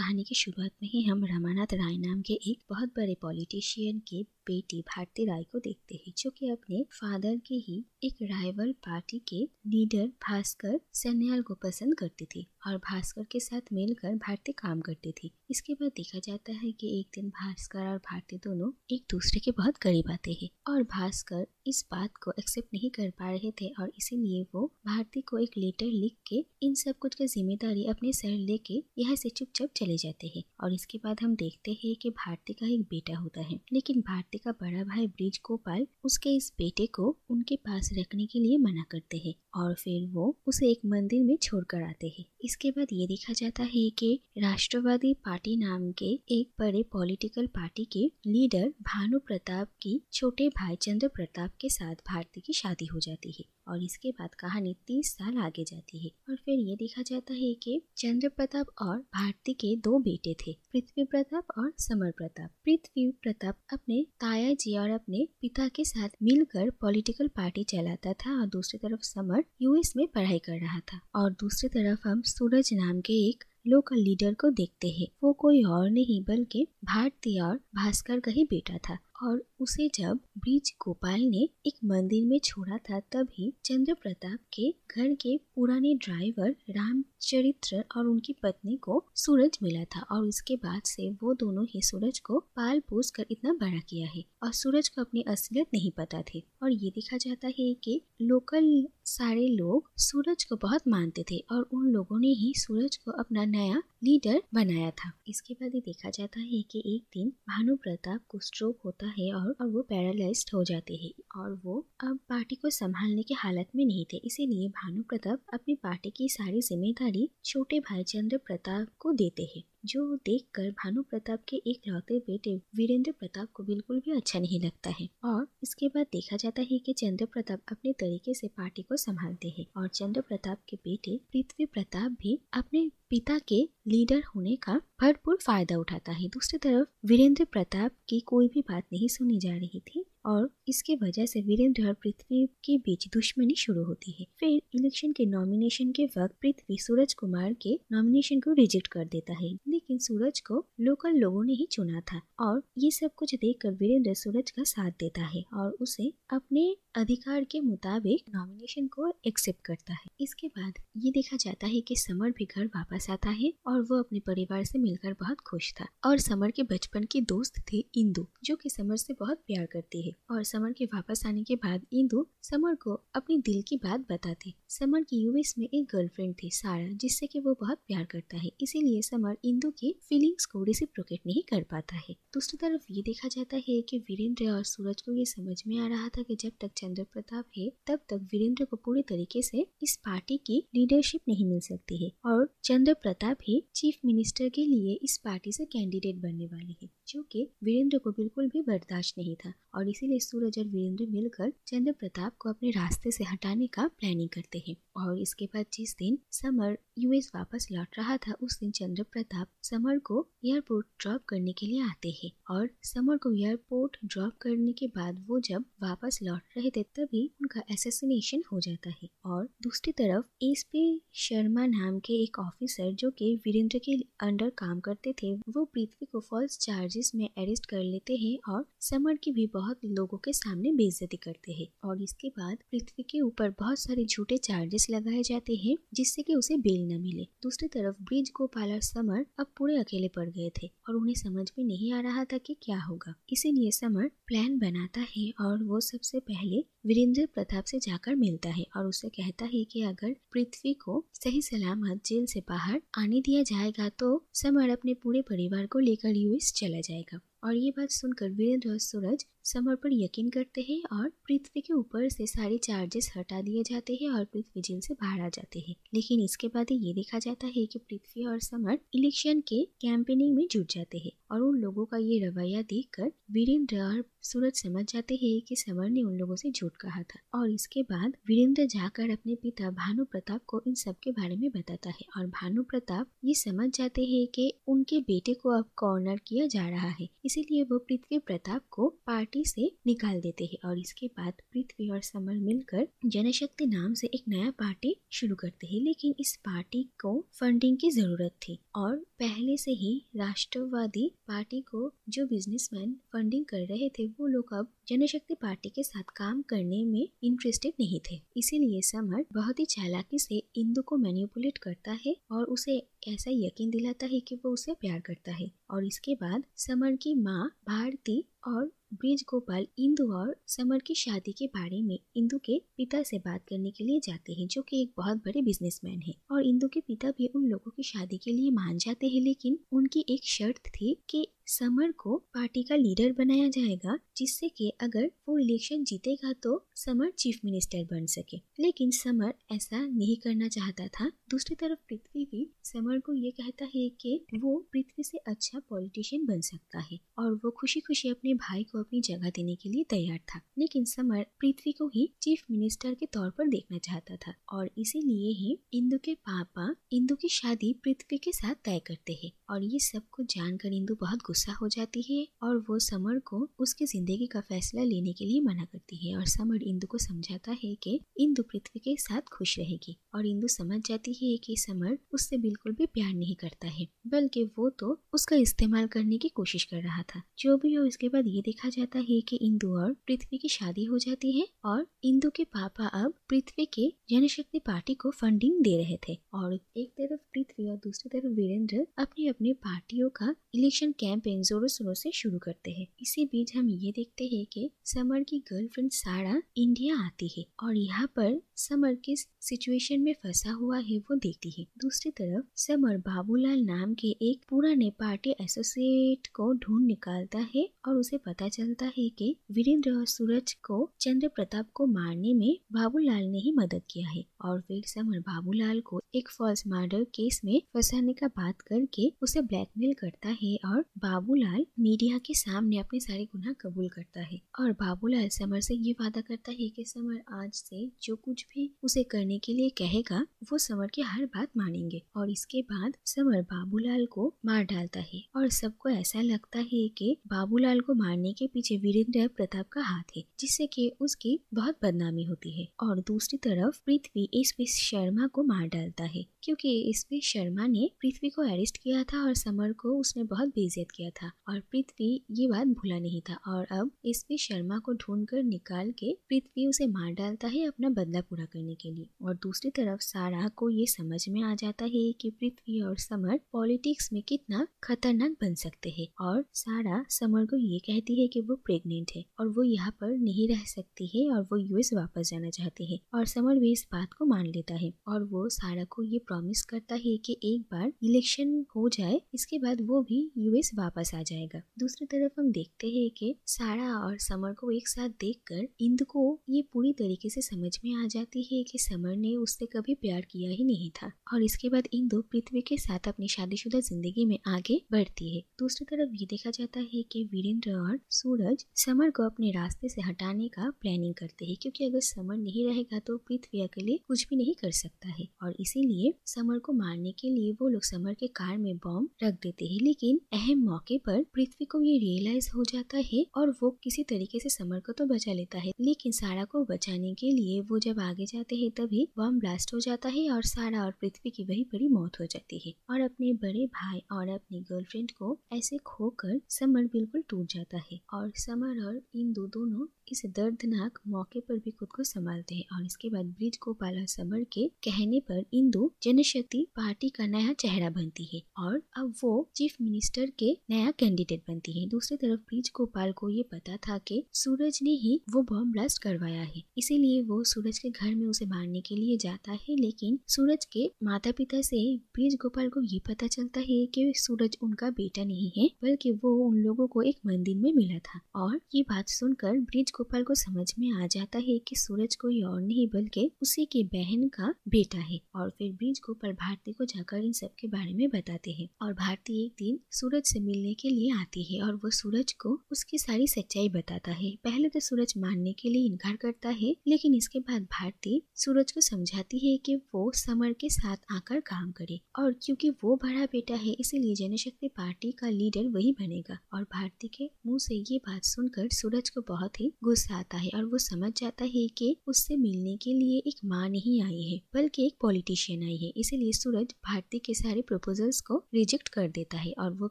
कहानी की शुरुआत में ही हम रामानाथ राय नाम के एक बहुत बड़े पॉलिटिशियन के बेटी भारती राय को देखते हैं जो कि अपने फादर के ही एक राइवल पार्टी के लीडर भास्कर सन्याल को पसंद करती थी और भास्कर के साथ मिलकर भारती काम करती थी इसके बाद देखा जाता है कि एक दिन भास्कर और भारती दोनों एक दूसरे के बहुत करीब आते हैं और भास्कर इस बात को एक्सेप्ट नहीं कर पा रहे थे और इसीलिए वो भारती को एक लेटर लिख के इन सब कुछ की जिम्मेदारी अपने सर लेके यहाँ से चुपचाप चले जाते हैं और इसके बाद हम देखते हैं कि भारती का एक बेटा होता है लेकिन भारती का बड़ा भाई ब्रिज गोपाल उसके इस बेटे को उनके पास रखने के लिए मना करते हैं और फिर वो उसे एक मंदिर में छोड़कर आते हैं इसके बाद ये देखा जाता है कि राष्ट्रवादी पार्टी नाम के एक बड़े पॉलिटिकल पार्टी के लीडर भानु प्रताप की छोटे भाई चंद्र प्रताप के साथ भारती की शादी हो जाती है और इसके बाद कहानी तीस साल आगे जाती है और फिर ये देखा जाता है कि चंद्र प्रताप और भारती के दो बेटे थे पृथ्वी प्रताप और समर प्रताप पृथ्वी प्रताप अपने ताया जी और अपने पिता के साथ मिलकर पॉलिटिकल पार्टी चलाता था और दूसरी तरफ समर यूएस में पढ़ाई कर रहा था और दूसरी तरफ हम सूरज नाम के एक लोकल लीडर को देखते हैं वो कोई और नहीं बल्कि भारती और भास्कर का ही बेटा था और उसे जब ब्रिज गोपाल ने एक मंदिर में छोड़ा था तभी चंद्र प्रताप के घर के पुराने ड्राइवर रामचरित्र और उनकी पत्नी को सूरज मिला था और उसके बाद से वो दोनों ही सूरज को पाल पोस कर इतना बड़ा किया है और सूरज को अपनी असलियत नहीं पता थी और ये देखा जाता है कि लोकल सारे लोग सूरज को बहुत मानते थे और उन लोगों ने ही सूरज को अपना नया लीडर बनाया था इसके बाद ही देखा जाता है कि एक दिन भानु प्रताप को स्ट्रोक होता है और, और वो पैरालाइज हो जाते हैं और वो अब पार्टी को संभालने की हालत में नहीं थे इसीलिए भानु प्रताप अपनी पार्टी की सारी जिम्मेदारी छोटे भाई चंद्र प्रताप को देते हैं जो देखकर भानु प्रताप के एक लौते बेटे वीरेंद्र प्रताप को बिल्कुल भी अच्छा नहीं लगता है और इसके बाद देखा जाता है कि चंद्र प्रताप अपने तरीके से पार्टी को संभालते हैं और चंद्र प्रताप के बेटे पृथ्वी प्रताप भी अपने पिता के लीडर होने का भरपूर फायदा उठाता है दूसरी तरफ वीरेंद्र प्रताप की कोई भी बात नहीं सुनी जा रही थी और इसके वजह से वीरेंद्र और पृथ्वी के बीच दुश्मनी शुरू होती है फिर इलेक्शन के नॉमिनेशन के वक्त पृथ्वी सूरज कुमार के नॉमिनेशन को रिजेक्ट कर देता है लेकिन सूरज को लोकल लोगों ने ही चुना था और ये सब कुछ देखकर वीरेंद्र सूरज का साथ देता है और उसे अपने अधिकार के मुताबिक नॉमिनेशन को एक्सेप्ट करता है इसके बाद ये देखा जाता है कि समर भी घर वापस आता है और वो अपने परिवार से मिलकर बहुत खुश था और समर के बचपन की दोस्त थे इंदु जो कि समर से बहुत प्यार करती है और समर के वापस आने के बाद इंदु समर को अपने दिल की बात बताते समर की यूएस में एक गर्लफ्रेंड थी सारा जिससे कि वो बहुत प्यार करता है इसीलिए समर इंदु की फीलिंग्स को रिसिप्रोकेट नहीं कर पाता है दूसरी तरफ ये देखा जाता है कि वीरेंद्र और सूरज को ये समझ में आ रहा था कि जब तक चंद्र प्रताप है तब तक वीरेंद्र को पूरी तरीके से इस पार्टी की लीडरशिप नहीं मिल सकती है और चंद्र प्रताप ही चीफ मिनिस्टर के लिए इस पार्टी से कैंडिडेट बनने वाले हैं जो के वीरेंद्र को बिल्कुल भी बर्दाश्त नहीं था और इसीलिए सूरज और वीरेंद्र मिलकर चंद्र प्रताप को अपने रास्ते से हटाने का प्लानिंग करते हैं और इसके बाद जिस दिन समर यूएस वापस लौट रहा था उस दिन चंद्र प्रताप समर को एयरपोर्ट ड्रॉप करने के लिए आते हैं और समर को एयरपोर्ट ड्रॉप करने के बाद वो जब वापस लौट रहे थे तभी उनका एसेसिनेशन हो जाता है और दूसरी तरफ एस पी शर्मा नाम के एक ऑफिसर जो कि वीरेंद्र के अंडर काम करते थे वो पृथ्वी को फॉल्स चार्जेस में अरेस्ट कर लेते हैं और समर की भी बहुत लोगों के सामने बेइज्जती करते हैं और इसके बाद पृथ्वी के ऊपर बहुत सारे झूठे चार्जेस लगाए जाते हैं जिससे कि उसे बेल न मिले दूसरी तरफ ब्रिज गोपाल और समर अब पूरे अकेले पड़ गए थे और उन्हें समझ में नहीं आ रहा था कि क्या होगा इसीलिए समर प्लान बनाता है और वो सबसे पहले वीरेंद्र प्रताप से जाकर मिलता है और उससे कहता है कि अगर पृथ्वी को सही सलामत जेल से बाहर आने दिया जाएगा तो समर अपने पूरे परिवार को लेकर यूएस चला जाएगा और ये बात सुनकर वीरेंद्र और सूरज समर पर यकीन करते हैं और पृथ्वी के ऊपर से सारे चार्जेस हटा दिए जाते हैं और पृथ्वी जेल से बाहर आ जाते हैं लेकिन इसके बाद ये देखा जाता है कि पृथ्वी और समर इलेक्शन के कैंपेनिंग में जुट जाते हैं और उन लोगों का ये रवैया देखकर वीरेंद्र और सूरज समझ जाते हैं कि समर ने उन लोगों से झूठ कहा था और इसके बाद वीरेंद्र जाकर अपने पिता भानु प्रताप को इन सब के बारे में बताता है और भानु प्रताप ये समझ जाते हैं कि उनके बेटे को अब कॉर्नर किया जा रहा है इसीलिए वो पृथ्वी प्रताप को पार्टी से निकाल देते हैं और इसके बाद पृथ्वी और समर मिलकर जनशक्ति नाम से एक नया पार्टी शुरू करते है लेकिन इस पार्टी को फंडिंग की जरूरत थी और पहले से ही राष्ट्रवादी पार्टी को जो बिजनेसमैन फंडिंग कर रहे थे वो लोग अब जनशक्ति पार्टी के साथ काम करने में इंटरेस्टेड नहीं थे इसीलिए समर बहुत ही चालाकी से इंदु को मैनिपुलेट करता है और उसे ऐसा यकीन दिलाता है कि वो उसे प्यार करता है और इसके बाद समर की माँ भारती और ब्रिज गोपाल इंदु और समर की शादी के बारे में इंदु के पिता से बात करने के लिए जाते हैं जो कि एक बहुत बड़े बिजनेसमैन हैं और इंदु के पिता भी उन लोगों की शादी के लिए मान जाते हैं लेकिन उनकी एक शर्त थी कि समर को पार्टी का लीडर बनाया जाएगा जिससे कि अगर वो इलेक्शन जीतेगा तो समर चीफ मिनिस्टर बन सके लेकिन समर ऐसा नहीं करना चाहता था दूसरी तरफ पृथ्वी भी समर को ये कहता है कि वो पृथ्वी से अच्छा पॉलिटिशियन बन सकता है और वो खुशी खुशी अपने भाई को अपनी जगह देने के लिए तैयार था लेकिन समर पृथ्वी को ही चीफ मिनिस्टर के तौर पर देखना चाहता था और इसीलिए ही इंदु के पापा इंदु की शादी पृथ्वी के साथ तय करते हैं और ये सब कुछ जानकर इंदु बहुत गुस्सा गुस्सा हो जाती है और वो समर को उसकी जिंदगी का फैसला लेने के लिए मना करती है और समर इंदु को समझाता है कि इंदु पृथ्वी के साथ खुश रहेगी और इंदु समझ जाती है कि समर उससे बिल्कुल भी प्यार नहीं करता है बल्कि वो तो उसका इस्तेमाल करने की कोशिश कर रहा था जो भी हो इसके बाद ये देखा जाता है कि इंदु और पृथ्वी की शादी हो जाती है और इंदु के पापा अब पृथ्वी के जनशक्ति पार्टी को फंडिंग दे रहे थे और एक तरफ पृथ्वी और दूसरी तरफ वीरेंद्र अपनी अपनी पार्टियों का इलेक्शन कैंप शोरों से शुरू करते हैं इसी बीच हम ये देखते हैं कि समर की गर्लफ्रेंड सारा इंडिया आती है और यहाँ पर समर किस सिचुएशन में फंसा हुआ है वो देखती है दूसरी तरफ समर बाबूलाल नाम के एक पुराने पार्टी एसोसिएट को ढूंढ निकालता है और उसे पता चलता है कि वीरेंद्र और सूरज को चंद्र प्रताप को मारने में बाबूलाल ने ही मदद किया है और फिर समर बाबूलाल को एक फॉल्स मर्डर केस में फंसाने का बात करके उसे ब्लैकमेल करता है और बाबू बाबूलाल मीडिया के सामने अपने सारे गुनाह कबूल करता है और बाबूलाल समर से ये वादा करता है कि समर आज से जो कुछ भी उसे करने के लिए कहेगा वो समर की हर बात मानेंगे और इसके बाद समर बाबूलाल को मार डालता है और सबको ऐसा लगता है कि बाबूलाल को मारने के पीछे वीरेंद्र प्रताप का हाथ है जिससे कि उसकी बहुत बदनामी होती है और दूसरी तरफ पृथ्वी इस पे शर्मा को मार डालता है क्योंकि इस पे शर्मा ने पृथ्वी को अरेस्ट किया था और समर को उसने बहुत बेइज्जत किया गया था और पृथ्वी ये बात भूला नहीं था और अब इसमें शर्मा को ढूंढकर निकाल के पृथ्वी उसे मार डालता है अपना बदला पूरा करने के लिए और दूसरी तरफ सारा को ये समझ में आ जाता है कि पृथ्वी और समर पॉलिटिक्स में कितना खतरनाक बन सकते हैं और सारा समर को ये कहती है कि वो प्रेग्नेंट है और वो यहाँ पर नहीं रह सकती है और वो यूएस वापस जाना चाहती है और समर भी इस बात को मान लेता है और वो सारा को ये प्रॉमिस करता है कि एक बार इलेक्शन हो जाए इसके बाद वो भी यूएस वापस वापस आ जाएगा दूसरी तरफ हम देखते हैं कि सारा और समर को एक साथ देखकर इंद को ये पूरी तरीके से समझ में आ जाती है कि समर ने उससे कभी प्यार किया ही नहीं था और इसके बाद इंदु पृथ्वी के साथ अपनी शादीशुदा जिंदगी में आगे बढ़ती है दूसरी तरफ ये देखा जाता है कि वीरेंद्र और सूरज समर को अपने रास्ते से हटाने का प्लानिंग करते हैं क्योंकि अगर समर नहीं रहेगा तो पृथ्वी अकेले कुछ भी नहीं कर सकता है और इसीलिए समर को मारने के लिए वो लोग समर के कार में बॉम्ब रख देते हैं लेकिन अहम मौका मौके पर पृथ्वी को ये रियलाइज हो जाता है और वो किसी तरीके से समर को तो बचा लेता है लेकिन सारा को बचाने के लिए वो जब आगे जाते हैं तभी बम ब्लास्ट हो जाता है और सारा और पृथ्वी की वही बड़ी मौत हो जाती है और अपने बड़े भाई और अपनी गर्लफ्रेंड को ऐसे खोकर समर बिल्कुल टूट जाता है और समर और दो दोनों इस दर्दनाक मौके पर भी खुद को संभालते हैं और इसके बाद ब्रिज गोपाला समर के कहने पर इंदु जनशक्ति पार्टी का नया चेहरा बनती है और अब वो चीफ मिनिस्टर के नया कैंडिडेट बनती है दूसरी तरफ ब्रिज गोपाल को ये पता था कि सूरज ने ही वो बॉम्ब ब्लास्ट करवाया है इसीलिए वो सूरज के घर में उसे मारने के लिए जाता है लेकिन सूरज के माता पिता से ब्रिज गोपाल को ये पता चलता है कि सूरज उनका बेटा नहीं है बल्कि वो उन लोगों को एक मंदिर में मिला था और ये बात सुनकर ब्रिज राजगोपाल को समझ में आ जाता है कि सूरज कोई और नहीं बल्कि उसी की बहन का बेटा है और फिर बीज गोपाल भारती को जाकर इन सब के बारे में बताते हैं और भारती एक दिन सूरज से मिलने के लिए आती है और वो सूरज को उसकी सारी सच्चाई बताता है पहले तो सूरज मानने के लिए इनकार करता है लेकिन इसके बाद भारती सूरज को समझाती है की वो समर के साथ आकर काम करे और क्योंकि वो बड़ा बेटा है इसीलिए जनशक्ति पार्टी का लीडर वही बनेगा और भारती के मुंह से ये बात सुनकर सूरज को बहुत ही गुस्सा आता है और वो समझ जाता है कि उससे मिलने के लिए एक माँ नहीं आई है बल्कि एक पॉलिटिशियन आई है इसीलिए सूरज भारती के सारे प्रपोजल्स को रिजेक्ट कर देता है और वो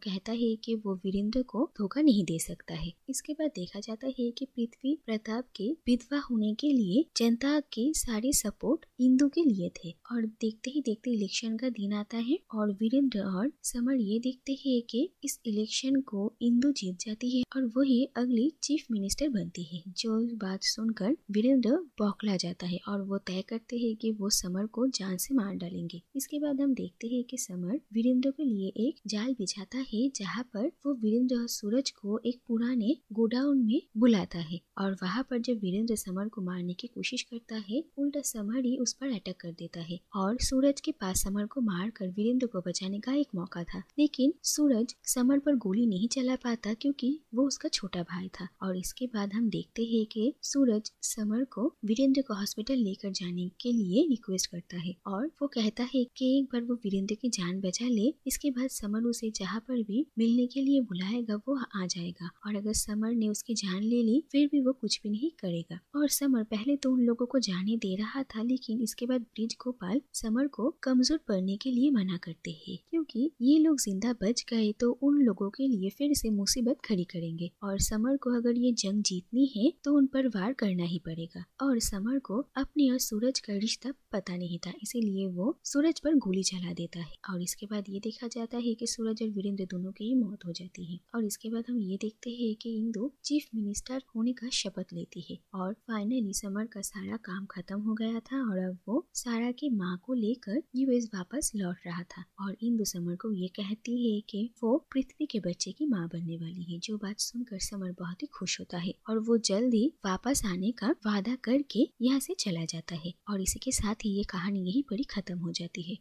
कहता है कि वो वीरेंद्र को धोखा नहीं दे सकता है इसके बाद देखा जाता है कि पृथ्वी प्रताप के विधवा होने के लिए जनता के सारे सपोर्ट इंदु के लिए थे और देखते ही देखते इलेक्शन का दिन आता है और वीरेंद्र और समर ये देखते है की इस इलेक्शन को इंदु जीत जाती है और वही अगली चीफ मिनिस्टर बनती है हैं जो बात सुनकर वीरेंद्र बौखला जाता है और वो तय करते हैं कि वो समर को जान से मार डालेंगे इसके बाद हम देखते हैं कि समर वीरेंद्र के लिए एक जाल बिछाता है जहाँ पर वो वीरेंद्र और सूरज को एक पुराने गोडाउन में बुलाता है और वहाँ पर जब वीरेंद्र समर को मारने की कोशिश करता है उल्टा समर ही उस पर अटैक कर देता है और सूरज के पास समर को मार कर वीरेंद्र को बचाने का एक मौका था लेकिन सूरज समर पर गोली नहीं चला पाता क्योंकि वो उसका छोटा भाई था और इसके बाद हम देख देखते हैं कि सूरज समर को वीरेंद्र को हॉस्पिटल लेकर जाने के लिए रिक्वेस्ट करता है और वो कहता है कि एक बार वो वीरेंद्र की जान बचा ले इसके बाद समर उसे जहाँ पर भी मिलने के लिए बुलाएगा वो आ जाएगा और अगर समर ने उसकी जान ले ली फिर भी वो कुछ भी नहीं करेगा और समर पहले तो उन लोगों को जाने दे रहा था लेकिन इसके बाद ब्रिज गोपाल समर को कमजोर पड़ने के लिए मना करते है क्योंकि ये लोग जिंदा बच गए तो उन लोगों के लिए फिर से मुसीबत खड़ी करेंगे और समर को अगर ये जंग जीतनी है हैं तो उन पर वार करना ही पड़ेगा और समर को अपने और सूरज का रिश्ता पता नहीं था इसीलिए वो सूरज पर गोली चला देता है और इसके बाद ये देखा जाता है कि सूरज और वीरेंद्र दोनों की ही मौत हो जाती है और इसके बाद हम ये देखते हैं कि इंदु चीफ मिनिस्टर होने का शपथ लेती है और फाइनली समर का सारा काम खत्म हो गया था और अब वो सारा की माँ को लेकर यूएस वापस लौट रहा था और इंदु समर को ये कहती है कि वो पृथ्वी के बच्चे की माँ बनने वाली है जो बात सुनकर समर बहुत ही खुश होता है और वो जल्द ही वापस आने का वादा करके यहाँ से चला जाता है और इसी के साथ ही ये कहानी यही बड़ी खत्म हो जाती है